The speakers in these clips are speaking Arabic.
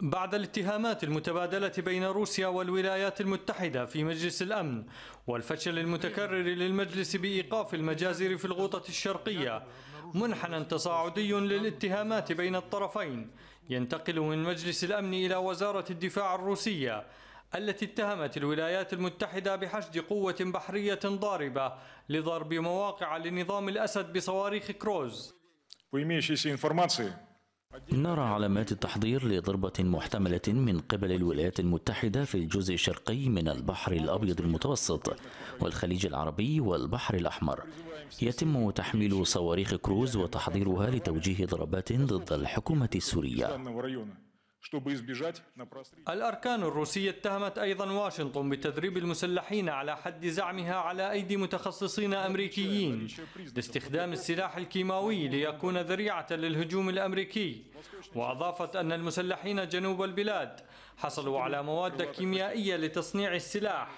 بعد الاتهامات المتبادلة بين روسيا والولايات المتحدة في مجلس الأمن والفشل المتكرر للمجلس بإيقاف المجازر في الغوطة الشرقية منحنى تصاعدي للاتهامات بين الطرفين ينتقل من مجلس الأمن إلى وزارة الدفاع الروسية التي اتهمت الولايات المتحدة بحشد قوة بحرية ضاربة لضرب مواقع لنظام الأسد بصواريخ كروز. نرى علامات التحضير لضربة محتملة من قبل الولايات المتحدة في الجزء الشرقي من البحر الأبيض المتوسط والخليج العربي والبحر الأحمر يتم تحميل صواريخ كروز وتحضيرها لتوجيه ضربات ضد الحكومة السورية الأركان الروسية اتهمت أيضا واشنطن بتدريب المسلحين على حد زعمها على أيدي متخصصين أمريكيين لاستخدام السلاح الكيماوي ليكون ذريعة للهجوم الأمريكي وأضافت أن المسلحين جنوب البلاد حصلوا على مواد كيميائية لتصنيع السلاح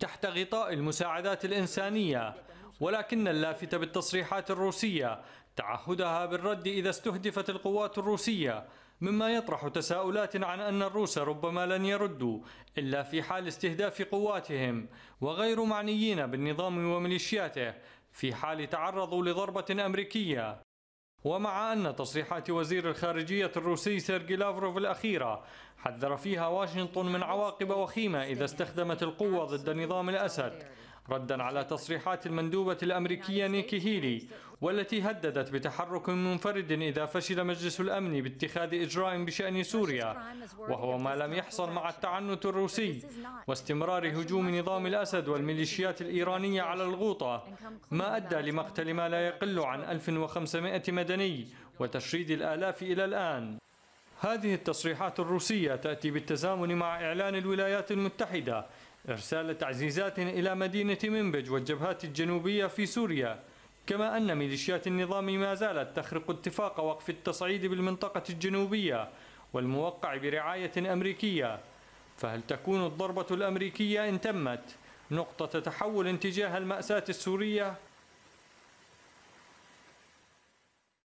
تحت غطاء المساعدات الإنسانية ولكن اللافت بالتصريحات الروسية تعهدها بالرد إذا استهدفت القوات الروسية مما يطرح تساؤلات عن أن الروس ربما لن يردوا إلا في حال استهداف قواتهم وغير معنيين بالنظام وميليشياته في حال تعرضوا لضربة أمريكية ومع أن تصريحات وزير الخارجية الروسي سيرجي لافروف الأخيرة حذر فيها واشنطن من عواقب وخيمة إذا استخدمت القوة ضد نظام الأسد ردا على تصريحات المندوبة الأمريكية نيكي هيلي والتي هددت بتحرك منفرد إذا فشل مجلس الأمن باتخاذ إجراء بشأن سوريا وهو ما لم يحصل مع التعنت الروسي واستمرار هجوم نظام الأسد والميليشيات الإيرانية على الغوطة ما أدى لمقتل ما لا يقل عن 1500 مدني وتشريد الآلاف إلى الآن هذه التصريحات الروسية تأتي بالتزامن مع إعلان الولايات المتحدة إرسال تعزيزات إلى مدينة منبج والجبهات الجنوبية في سوريا كما أن ميليشيات النظام ما زالت تخرق اتفاق وقف التصعيد بالمنطقة الجنوبية والموقع برعاية أمريكية فهل تكون الضربة الأمريكية إن تمت نقطة تحول تجاه المأساة السورية؟